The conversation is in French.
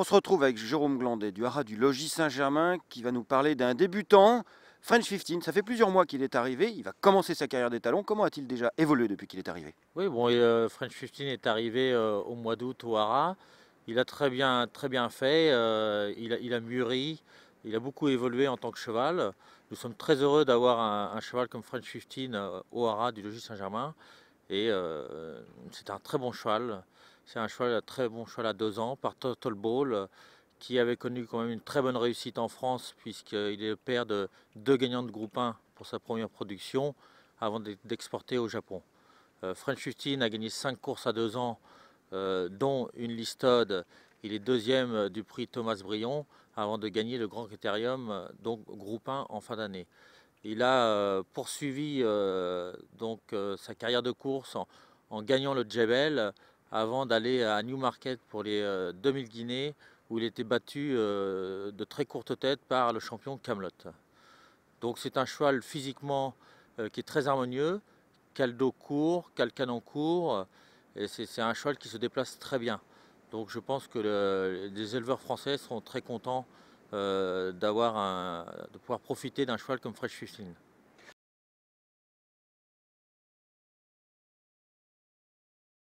On se retrouve avec Jérôme Glandet du Haras du Logis Saint-Germain qui va nous parler d'un débutant, French 15. Ça fait plusieurs mois qu'il est arrivé, il va commencer sa carrière des talons. Comment a-t-il déjà évolué depuis qu'il est arrivé Oui, bon, euh, French 15 est arrivé euh, au mois d'août au Haras. Il a très bien, très bien fait, euh, il, a, mûri, il a beaucoup évolué en tant que cheval. Nous sommes très heureux d'avoir un, cheval comme French 15 au Haras du Logis Saint-Germain. Et c'est un très bon cheval. C'est un cheval, très bon cheval à deux ans par Total Ball euh, qui avait connu quand même une très bonne réussite en France puisqu'il est le père de deux gagnants de groupe 1 pour sa première production avant d'exporter au Japon. Euh, French 15 a gagné cinq courses à 2 ans euh, dont une listode. Il est deuxième du prix Thomas Brion avant de gagner le Grand Critérium, donc groupe 1 en fin d'année. Il a poursuivi donc, sa carrière de course en, en gagnant le Jebel avant d'aller à Newmarket pour les 2000 euh, Guinées où il était battu euh, de très courte tête par le champion Camelot. Donc c'est un cheval physiquement euh, qui est très harmonieux, caldo court, calcanon canon court, et c'est un cheval qui se déplace très bien. Donc je pense que les éleveurs français seront très contents de pouvoir profiter d'un cheval comme Fresh 15.